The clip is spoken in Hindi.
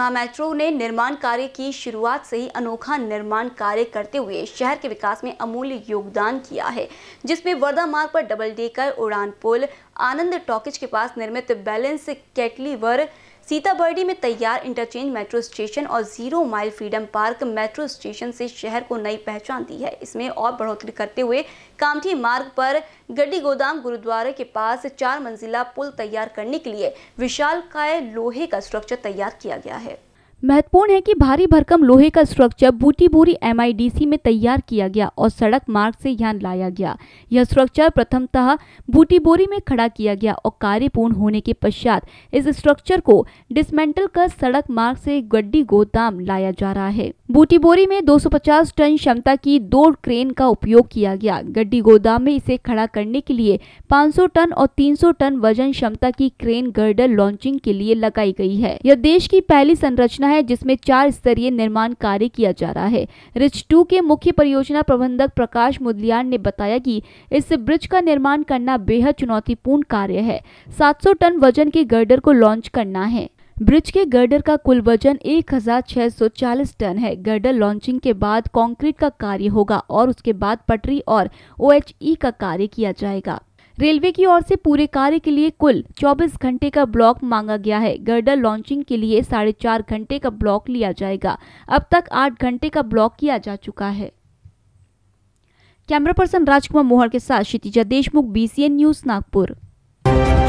मां मेट्रो ने निर्माण कार्य की शुरुआत से ही अनोखा निर्माण कार्य करते हुए शहर के विकास में अमूल्य योगदान किया है जिसमें वर्धा मार्ग पर डबल डेकर उड़ान पुल आनंद टॉकीज के पास निर्मित बैलेंस कैटलीवर सीताबर्डी में तैयार इंटरचेंज मेट्रो स्टेशन और zero mile freedom park metro station से शहर को नई पहचान दी है इसमें और बढ़ोतरी करते हुए कामठी मार्ग पर गड्डी गोदाम गुरुद्वारे के पास चार मंजिला पुल तैयार करने के लिए विशालकाय लोहे का स्ट्रक्चर तैयार किया गया है महत्वपूर्ण है कि भारी भरकम लोहे का स्ट्रक्चर बूटी बोरी एम में तैयार किया गया और सड़क मार्ग से यहाँ लाया गया यह स्ट्रक्चर प्रथमतः बूटी बोरी में खड़ा किया गया और कार्य पूर्ण होने के पश्चात इस स्ट्रक्चर को डिसमेंटल कर सड़क मार्ग से गड्डी गोदाम लाया जा रहा है बूटी बोरी में 250 टन क्षमता की दो क्रेन का उपयोग किया गया गड्डी गोदाम में इसे खड़ा करने के लिए पाँच टन और तीन टन वजन क्षमता की क्रेन गर्डर लॉन्चिंग के लिए लगाई गई है यह देश की पहली संरचना है जिसमें चार स्तरीय निर्माण कार्य किया जा रहा है रिच टू के मुख्य परियोजना प्रबंधक प्रकाश मुदलियान ने बताया कि इस ब्रिज का निर्माण करना बेहद चुनौतीपूर्ण कार्य है 700 टन वजन के गर्डर को लॉन्च करना है ब्रिज के गर्डर का कुल वजन 1640 टन है गर्डर लॉन्चिंग के बाद कंक्रीट का कार्य होगा और उसके बाद पटरी और ओएचई का कार्य किया जाएगा रेलवे की ओर से पूरे कार्य के लिए कुल 24 घंटे का ब्लॉक मांगा गया है गर्डर लॉन्चिंग के लिए साढ़े चार घंटे का ब्लॉक लिया जाएगा अब तक आठ घंटे का ब्लॉक किया जा चुका है कैमरा पर्सन राजकुमार मोहर के साथ क्षितिजा देशमुख बीसीएन न्यूज नागपुर